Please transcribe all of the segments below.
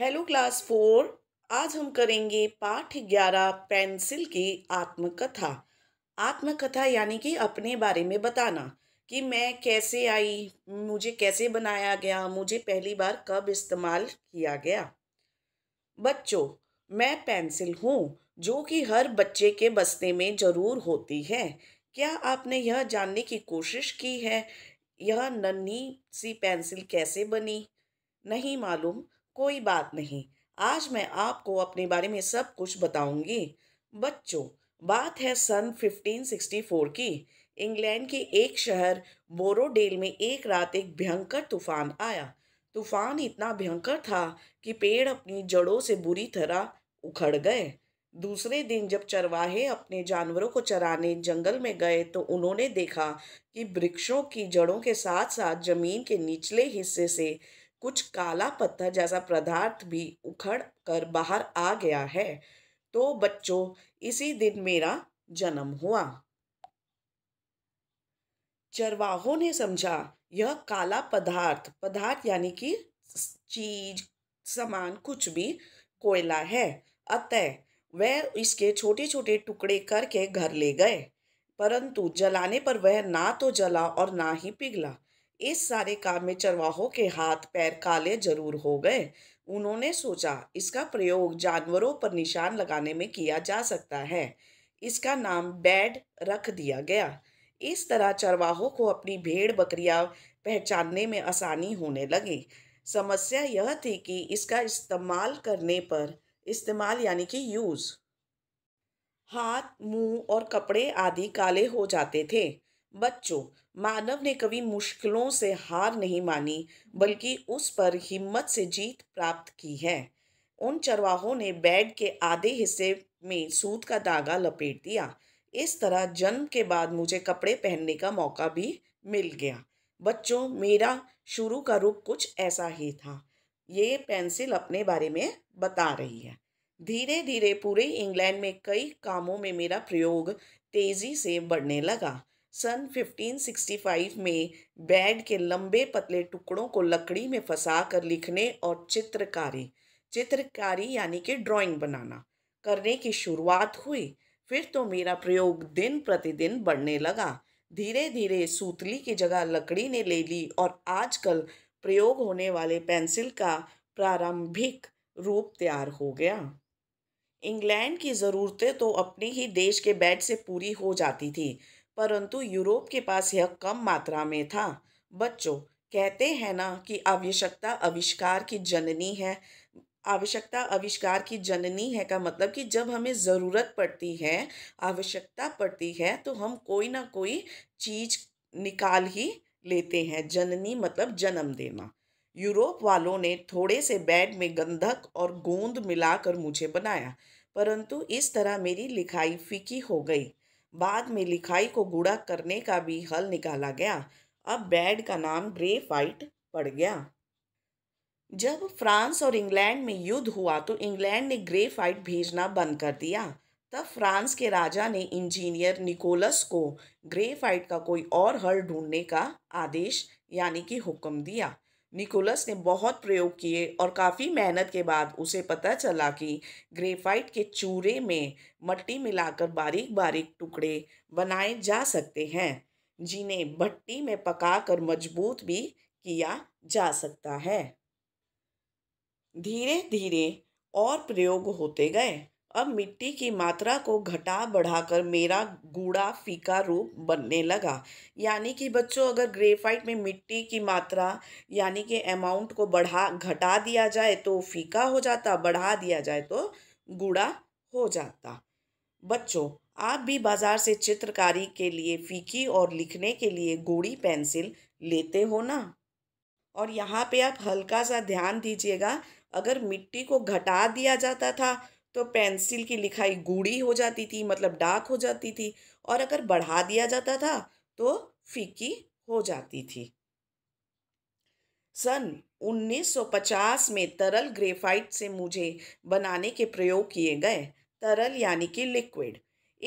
Hello class four आज हम करेंगे पाठ ग्यारह पेंसिल की आत्मकथा आत्मकथा यानी कि अपने बारे में बताना कि मैं कैसे आई मुझे कैसे बनाया गया मुझे पहली बार कब इस्तेमाल किया गया बच्चों मैं पेंसिल हूँ जो कि हर बच्चे के बस्ते में ज़रूर होती है क्या आपने यह जानने की कोशिश की है यह नन्ही सी पेंसिल कैसे बनी नहीं मालूम कोई बात नहीं आज मैं आपको अपने बारे में सब कुछ बताऊंगी बच्चों बात है सन 1564 की इंग्लैंड के एक शहर बोरोडेल में एक रात एक भयंकर तूफान आया तूफान इतना भयंकर था कि पेड़ अपनी जड़ों से बुरी तरह उखड़ गए दूसरे दिन जब चरवाहे अपने जानवरों को चराने जंगल में गए तो उन्होंने देखा कि वृक्षों की जड़ों के साथ साथ जमीन के निचले हिस्से से कुछ काला पत्थर जैसा पदार्थ भी उखड़ कर बाहर आ गया है तो बच्चों इसी दिन मेरा जन्म हुआ चरवाहों ने समझा यह काला पदार्थ पदार्थ यानी कि चीज सामान कुछ भी कोयला है अतः वह इसके छोटे छोटे टुकड़े करके घर ले गए परंतु जलाने पर वह ना तो जला और ना ही पिघला इस सारे काम में चरवाहों के हाथ पैर काले जरूर हो गए उन्होंने सोचा इसका प्रयोग जानवरों पर निशान लगाने में किया जा सकता है इसका नाम बैड रख दिया गया इस तरह चरवाहों को अपनी भेड़ बकरियां पहचानने में आसानी होने लगी समस्या यह थी कि इसका इस्तेमाल करने पर इस्तेमाल यानी कि यूज़ हाथ मुंह और कपड़े आदि काले हो जाते थे बच्चों मानव ने कभी मुश्किलों से हार नहीं मानी बल्कि उस पर हिम्मत से जीत प्राप्त की है उन चरवाहों ने बेड के आधे हिस्से में सूत का धागा लपेट दिया इस तरह जन्म के बाद मुझे कपड़े पहनने का मौका भी मिल गया बच्चों मेरा शुरू का रूप कुछ ऐसा ही था ये पेंसिल अपने बारे में बता रही है धीरे धीरे पूरे इंग्लैंड में कई कामों में मेरा प्रयोग तेज़ी से बढ़ने लगा सन 1565 में बैड के लंबे पतले टुकड़ों को लकड़ी में फंसा कर लिखने और चित्रकारी चित्रकारी यानी कि ड्राइंग बनाना करने की शुरुआत हुई फिर तो मेरा प्रयोग दिन प्रतिदिन बढ़ने लगा धीरे धीरे सूतली की जगह लकड़ी ने ले ली और आजकल प्रयोग होने वाले पेंसिल का प्रारंभिक रूप तैयार हो गया इंग्लैंड की ज़रूरतें तो अपने ही देश के बेड से पूरी हो जाती थी परंतु यूरोप के पास यह कम मात्रा में था बच्चों कहते हैं ना कि आवश्यकता आविष्कार की जननी है आवश्यकता आविष्कार की जननी है का मतलब कि जब हमें ज़रूरत पड़ती है आवश्यकता पड़ती है तो हम कोई ना कोई चीज़ निकाल ही लेते हैं जननी मतलब जन्म देना यूरोप वालों ने थोड़े से बेड में गंधक और गोंद मिलाकर मुझे बनाया परंतु इस तरह मेरी लिखाई फीकी हो गई बाद में लिखाई को गुड़ा करने का भी हल निकाला गया अब बैड का नाम ग्रे फाइट पड़ गया जब फ्रांस और इंग्लैंड में युद्ध हुआ तो इंग्लैंड ने ग्रे फाइट भेजना बंद कर दिया तब फ्रांस के राजा ने इंजीनियर निकोलस को ग्रे फाइट का कोई और हल ढूंढने का आदेश यानी कि हुक्म दिया निकोलस ने बहुत प्रयोग किए और काफ़ी मेहनत के बाद उसे पता चला कि ग्रेफाइट के चूरे में मट्टी मिलाकर बारीक बारीक टुकड़े बनाए जा सकते हैं जिन्हें भट्टी में पकाकर मजबूत भी किया जा सकता है धीरे धीरे और प्रयोग होते गए अब मिट्टी की मात्रा को घटा बढ़ाकर मेरा गूढ़ा फीका रूप बनने लगा यानी कि बच्चों अगर ग्रेफाइट में मिट्टी की मात्रा यानी कि अमाउंट को बढ़ा घटा दिया जाए तो फीका हो जाता बढ़ा दिया जाए तो गूढ़ा हो जाता बच्चों आप भी बाज़ार से चित्रकारी के लिए फीकी और लिखने के लिए गूढ़ी पेंसिल लेते हो ना और यहाँ पे आप हल्का सा ध्यान दीजिएगा अगर मिट्टी को घटा दिया जाता था तो पेंसिल की लिखाई गूढ़ी हो जाती थी मतलब डार्क हो जाती थी और अगर बढ़ा दिया जाता था तो फीकी हो जाती थी सन 1950 में तरल ग्रेफाइट से मुझे बनाने के प्रयोग किए गए तरल यानी कि लिक्विड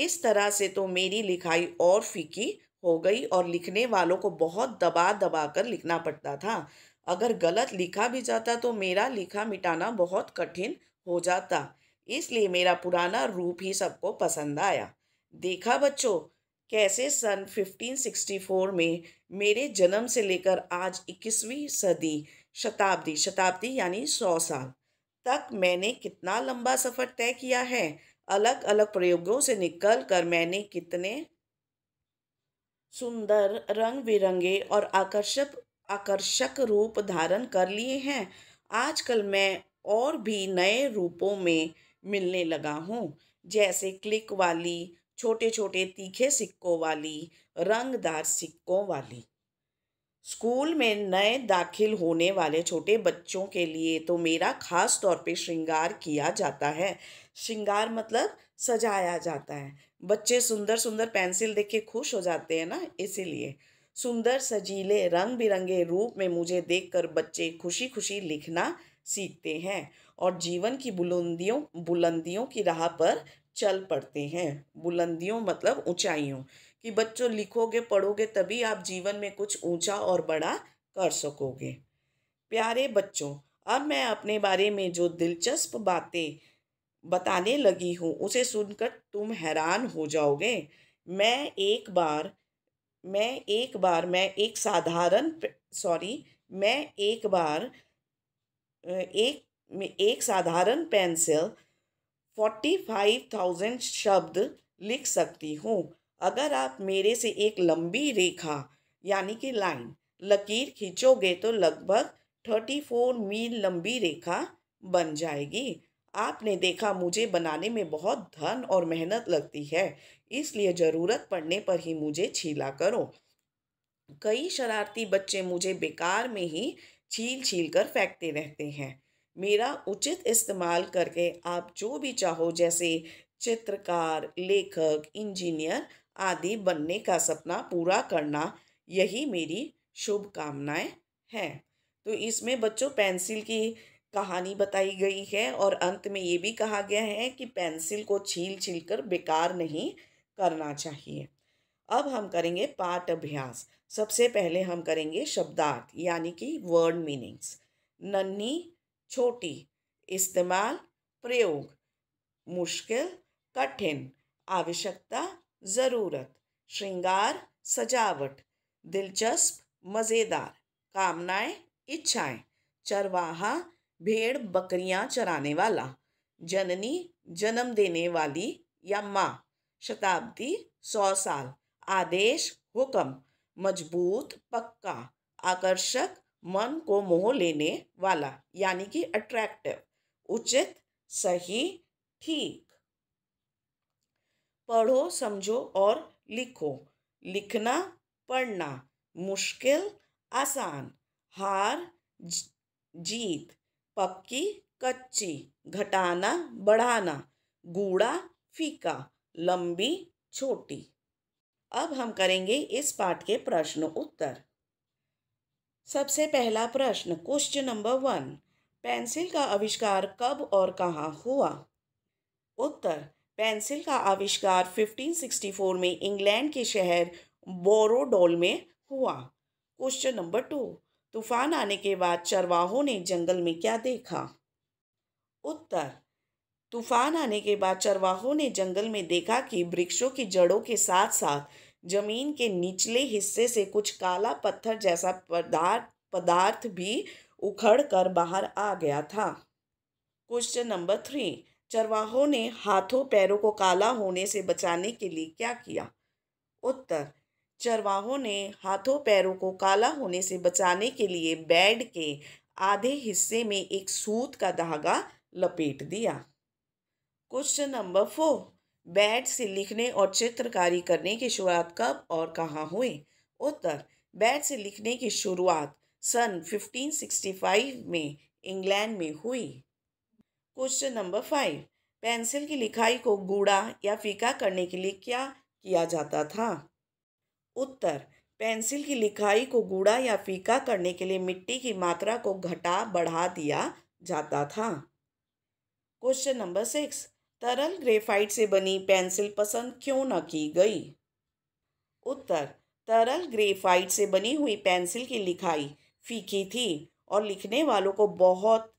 इस तरह से तो मेरी लिखाई और फीकी हो गई और लिखने वालों को बहुत दबा दबा कर लिखना पड़ता था अगर गलत लिखा भी जाता तो मेरा लिखा मिटाना बहुत कठिन हो जाता इसलिए मेरा पुराना रूप ही सबको पसंद आया देखा बच्चों कैसे सन 1564 में मेरे जन्म से लेकर आज 21वीं सदी शताब्दी शताब्दी यानी सौ साल तक मैंने कितना लंबा सफ़र तय किया है अलग अलग प्रयोगों से निकल कर मैंने कितने सुंदर रंग बिरंगे और आकर्षक आकर्षक रूप धारण कर लिए हैं आजकल मैं और भी नए रूपों में मिलने लगा हूँ जैसे क्लिक वाली छोटे छोटे तीखे सिक्कों वाली रंगदार सिक्कों वाली स्कूल में नए दाखिल होने वाले छोटे बच्चों के लिए तो मेरा ख़ास तौर पे श्रृंगार किया जाता है श्रृंगार मतलब सजाया जाता है बच्चे सुंदर सुंदर पेंसिल देख के खुश हो जाते हैं ना इसीलिए सुंदर सजीले रंग बिरंगे रूप में मुझे देखकर बच्चे खुशी खुशी लिखना सीखते हैं और जीवन की बुलंदियों बुलंदियों की राह पर चल पड़ते हैं बुलंदियों मतलब ऊंचाइयों कि बच्चों लिखोगे पढ़ोगे तभी आप जीवन में कुछ ऊंचा और बड़ा कर सकोगे प्यारे बच्चों अब मैं अपने बारे में जो दिलचस्प बातें बताने लगी हूँ उसे सुनकर तुम हैरान हो जाओगे मैं एक बार मैं एक बार मैं एक साधारण सॉरी मैं एक बार एक एक साधारण पेंसिल फोर्टी फाइव थाउजेंड शब्द लिख सकती हूँ अगर आप मेरे से एक लंबी रेखा यानी कि लाइन लकीर खींचोगे तो लगभग थर्टी फोर मील लंबी रेखा बन जाएगी आपने देखा मुझे बनाने में बहुत धन और मेहनत लगती है इसलिए ज़रूरत पड़ने पर ही मुझे छीला करो कई शरारती बच्चे मुझे बेकार में ही छील छील कर फेंकते रहते हैं मेरा उचित इस्तेमाल करके आप जो भी चाहो जैसे चित्रकार लेखक इंजीनियर आदि बनने का सपना पूरा करना यही मेरी शुभकामनाएं हैं तो इसमें बच्चों पेंसिल की कहानी बताई गई है और अंत में ये भी कहा गया है कि पेंसिल को छील छील कर बेकार नहीं करना चाहिए अब हम करेंगे पाठ अभ्यास सबसे पहले हम करेंगे शब्दार्थ यानी कि वर्ड मीनिंग्स नन्ही छोटी इस्तेमाल प्रयोग मुश्किल कठिन आवश्यकता ज़रूरत श्रृंगार सजावट दिलचस्प मज़ेदार कामनाएं इच्छाएं चरवाहा भेड़ बकरियां चराने वाला जननी जन्म देने वाली या माँ शताब्दी सौ साल आदेश हुक्म मजबूत पक्का आकर्षक मन को मोह लेने वाला यानी कि अट्रैक्टिव उचित सही ठीक पढ़ो समझो और लिखो लिखना पढ़ना मुश्किल आसान हार जीत पक्की कच्ची घटाना बढ़ाना गूढ़ा फीका लंबी छोटी अब हम करेंगे इस पाठ के प्रश्न उत्तर सबसे पहला प्रश्न क्वेश्चन नंबर वन पेंसिल का आविष्कार कब और कहाँ हुआ उत्तर पेंसिल का आविष्कार 1564 में इंग्लैंड के शहर बोरोडोल में हुआ क्वेश्चन नंबर टू तूफान आने के बाद चरवाहों ने जंगल में क्या देखा उत्तर तूफान आने के बाद चरवाहों ने जंगल में देखा कि वृक्षों की जड़ों के साथ साथ जमीन के निचले हिस्से से कुछ काला पत्थर जैसा पदार्थ पदार्थ भी उखड़ कर बाहर आ गया था क्वेश्चन नंबर थ्री चरवाहों ने हाथों पैरों को काला होने से बचाने के लिए क्या किया उत्तर चरवाहों ने हाथों पैरों को काला होने से बचाने के लिए बेड के आधे हिस्से में एक सूत का धागा लपेट दिया क्वेश्चन नंबर फोर बैड से लिखने और चित्रकारी करने की शुरुआत कब और कहाँ हुई उत्तर बैड से लिखने की शुरुआत सन 1565 में इंग्लैंड में हुई क्वेश्चन नंबर फाइव पेंसिल की लिखाई को गूढ़ा या फीका करने के लिए क्या किया जाता था उत्तर पेंसिल की लिखाई को गूढ़ा या फीका करने के लिए मिट्टी की मात्रा को घटा बढ़ा दिया जाता था क्वेश्चन नंबर सिक्स तरल ग्रेफाइट से बनी पेंसिल पसंद क्यों न की गई उत्तर तरल ग्रेफाइट से बनी हुई पेंसिल की लिखाई फीकी थी और लिखने वालों को बहुत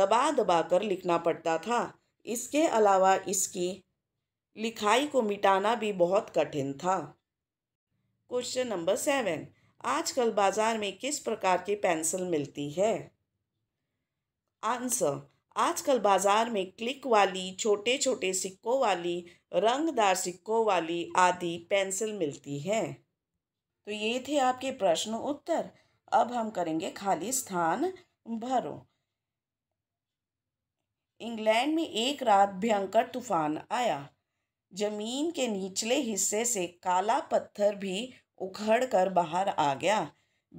दबा दबा कर लिखना पड़ता था इसके अलावा इसकी लिखाई को मिटाना भी बहुत कठिन था क्वेश्चन नंबर सेवन आजकल बाज़ार में किस प्रकार की पेंसिल मिलती है आंसर आजकल बाज़ार में क्लिक वाली छोटे छोटे सिक्कों वाली रंगदार सिक्कों वाली आदि पेंसिल मिलती है तो ये थे आपके प्रश्न उत्तर अब हम करेंगे खाली स्थान भरो इंग्लैंड में एक रात भयंकर तूफान आया जमीन के निचले हिस्से से काला पत्थर भी उखड़ कर बाहर आ गया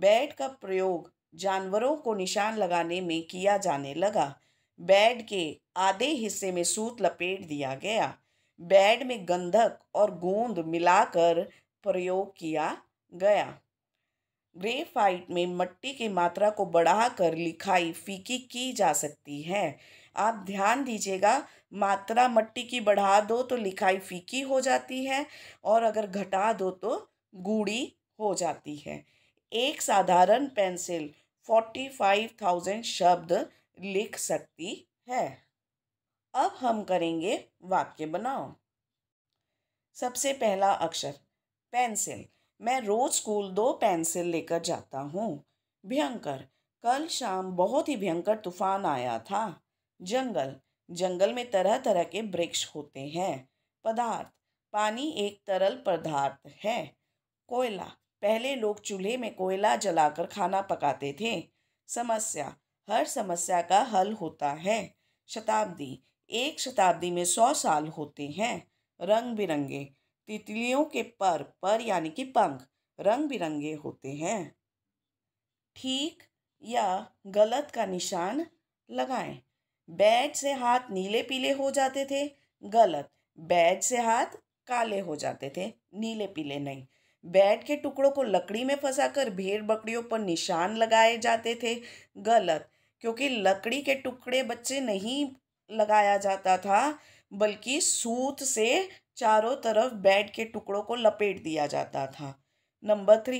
बैट का प्रयोग जानवरों को निशान लगाने में किया जाने लगा बैड के आधे हिस्से में सूत लपेट दिया गया बैड में गंधक और गोंद मिलाकर प्रयोग किया गया ग्रेफाइट में मट्टी की मात्रा को बढ़ाकर लिखाई फीकी की जा सकती है आप ध्यान दीजिएगा मात्रा मट्टी की बढ़ा दो तो लिखाई फीकी हो जाती है और अगर घटा दो तो गूढ़ी हो जाती है एक साधारण पेंसिल फोर्टी फाइव थाउजेंड शब्द लिख सकती है अब हम करेंगे वाक्य बनाओ सबसे पहला अक्षर पेंसिल मैं रोज़ स्कूल दो पेंसिल लेकर जाता हूँ भयंकर कल शाम बहुत ही भयंकर तूफान आया था जंगल जंगल में तरह तरह के वृक्ष होते हैं पदार्थ पानी एक तरल पदार्थ है कोयला पहले लोग चूल्हे में कोयला जलाकर खाना पकाते थे समस्या हर समस्या का हल होता है शताब्दी एक शताब्दी में सौ साल होते हैं रंग बिरंगे तितलियों के पर पर यानी कि पंख रंग बिरंगे होते हैं ठीक या गलत का निशान लगाएं बैज से हाथ नीले पीले हो जाते थे गलत बैज से हाथ काले हो जाते थे नीले पीले नहीं बैट के टुकड़ों को लकड़ी में फंसाकर भेड़ बकरियों पर निशान लगाए जाते थे गलत क्योंकि लकड़ी के टुकड़े बच्चे नहीं लगाया जाता था बल्कि सूत से चारों तरफ बैट के टुकड़ों को लपेट दिया जाता था नंबर थ्री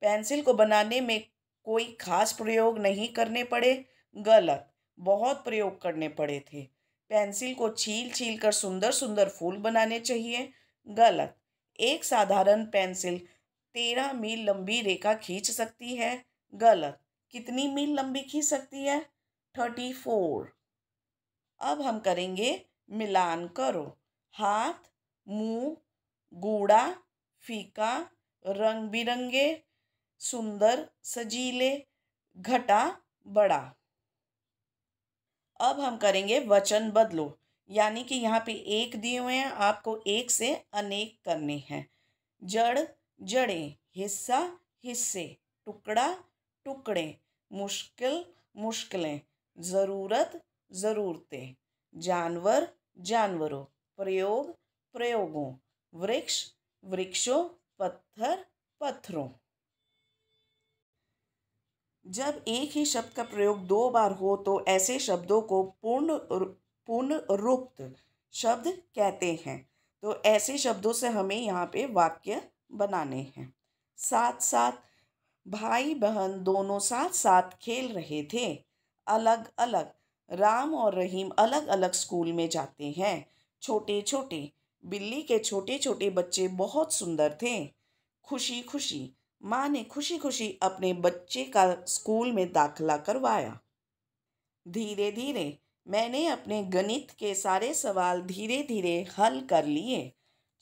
पेंसिल को बनाने में कोई खास प्रयोग नहीं करने पड़े गलत बहुत प्रयोग करने पड़े थे पेंसिल को छील छील कर सुंदर सुंदर फूल बनाने चाहिए गलत एक साधारण पेंसिल तेरह मील लंबी रेखा खींच सकती है गलत कितनी मील लंबी खींच सकती है थर्टी फोर अब हम करेंगे मिलान करो हाथ मुंह गूढ़ा फीका रंग बिरंगे सुंदर सजीले घटा बड़ा अब हम करेंगे वचन बदलो यानी कि यहाँ पे एक दिए हुए हैं आपको एक से अनेक करने हैं जड़ जड़े हिस्सा हिस्से टुकड़ा टुकड़े मुश्किल मुश्किलें ज़रूरत ज़रूरतें जानवर जानवरों प्रयोग प्रयोगों वृक्ष वृक्षों पत्थर पत्थरों जब एक ही शब्द का प्रयोग दो बार हो तो ऐसे शब्दों को पूर्ण रूप्त शब्द कहते हैं तो ऐसे शब्दों से हमें यहाँ पे वाक्य बनाने हैं साथ साथ भाई बहन दोनों साथ साथ खेल रहे थे अलग अलग राम और रहीम अलग अलग स्कूल में जाते हैं छोटे छोटे बिल्ली के छोटे छोटे बच्चे बहुत सुंदर थे खुशी खुशी माँ ने खुशी खुशी अपने बच्चे का स्कूल में दाखला करवाया धीरे धीरे मैंने अपने गणित के सारे सवाल धीरे धीरे हल कर लिए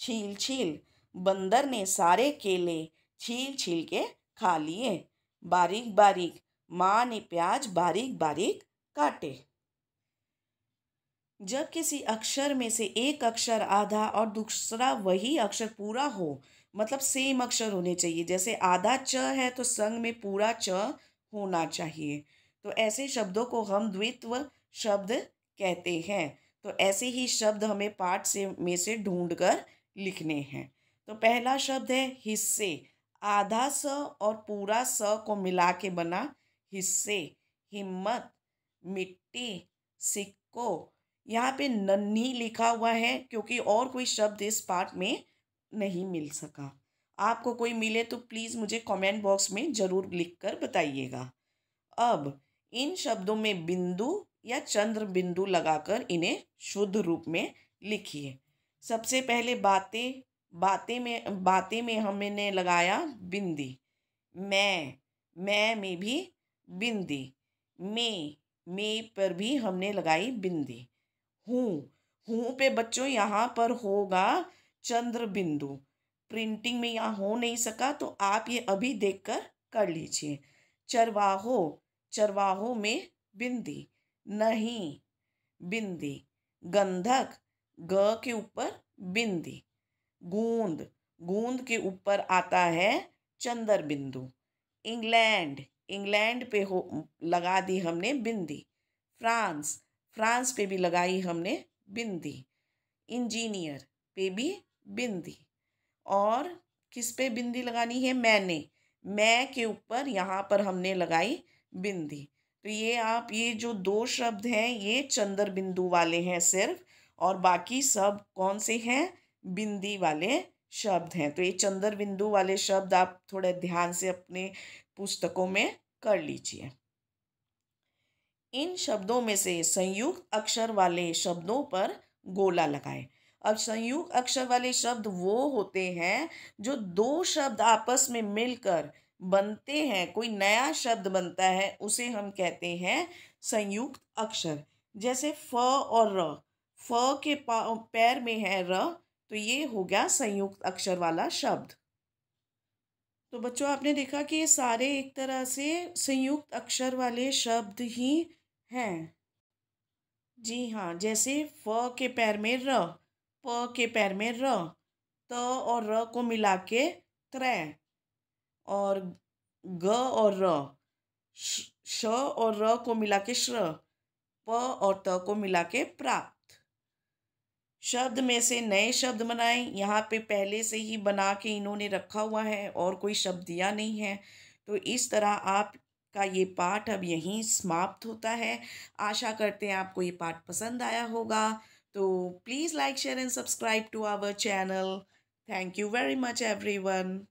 छील छील बंदर ने सारे केले छील छील के खा लिए बारीक बारीक माँ ने प्याज बारीक बारीक काटे जब किसी अक्षर में से एक अक्षर आधा और दूसरा वही अक्षर पूरा हो मतलब सेम अक्षर होने चाहिए जैसे आधा च है तो संग में पूरा च होना चाहिए तो ऐसे शब्दों को हम द्वित्व शब्द कहते हैं तो ऐसे ही शब्द हमें पाठ से में से ढूंढ कर लिखने हैं तो पहला शब्द है हिस्से आधा स और पूरा स को मिला के बना हिस्से हिम्मत मिट्टी सिक्को यहाँ पे नन्ही लिखा हुआ है क्योंकि और कोई शब्द इस पाठ में नहीं मिल सका आपको कोई मिले तो प्लीज़ मुझे कमेंट बॉक्स में ज़रूर लिख कर बताइएगा अब इन शब्दों में बिंदु या चंद्र बिंदु लगाकर इन्हें शुद्ध रूप में लिखिए सबसे पहले बातें बातें में बातें में हमने लगाया बिंदी मैं मैं में भी बिंदी मैं मैं पर भी हमने लगाई बिंदी हूँ हूँ पे बच्चों यहाँ पर होगा चंद्र बिंदु प्रिंटिंग में यहाँ हो नहीं सका तो आप ये अभी देखकर कर लीजिए चरवाहो चरवाहो में बिंदी नहीं बिंदी गंधक ग के ऊपर बिंदी गूंद गूंद के ऊपर आता है चंद्र बिंदु इंग्लैंड इंग्लैंड पे हो लगा दी हमने बिंदी फ्रांस फ्रांस पे भी लगाई हमने बिंदी इंजीनियर पे भी बिंदी और किस पे बिंदी लगानी है मैंने मैं के ऊपर यहाँ पर हमने लगाई बिंदी तो ये आप ये जो दो शब्द हैं ये चंद्र बिंदु वाले हैं सिर्फ और बाकी सब कौन से हैं बिंदी वाले शब्द हैं तो ये चंद्र बिंदु वाले शब्द आप थोड़े ध्यान से अपने पुस्तकों में कर लीजिए इन शब्दों में से संयुक्त अक्षर वाले शब्दों पर गोला लगाएं अब संयुक्त अक्षर वाले शब्द वो होते हैं जो दो शब्द आपस में मिलकर बनते हैं कोई नया शब्द बनता है उसे हम कहते हैं संयुक्त अक्षर जैसे फ और र फ के पैर में है र तो ये हो गया संयुक्त अक्षर वाला शब्द तो बच्चों आपने देखा कि ये सारे एक तरह से संयुक्त अक्षर वाले शब्द ही हैं जी हाँ जैसे फ के पैर में र प के पैर में र त और र को मिला के त्रै और ग और र श और र को मिला के श्र प और त को मिला के प्राप्त शब्द में से नए शब्द बनाएं यहाँ पे पहले से ही बना के इन्होंने रखा हुआ है और कोई शब्द दिया नहीं है तो इस तरह आप का ये पाठ अब यहीं समाप्त होता है आशा करते हैं आपको ये पाठ पसंद आया होगा So please like, share and subscribe to our channel. Thank you very much everyone.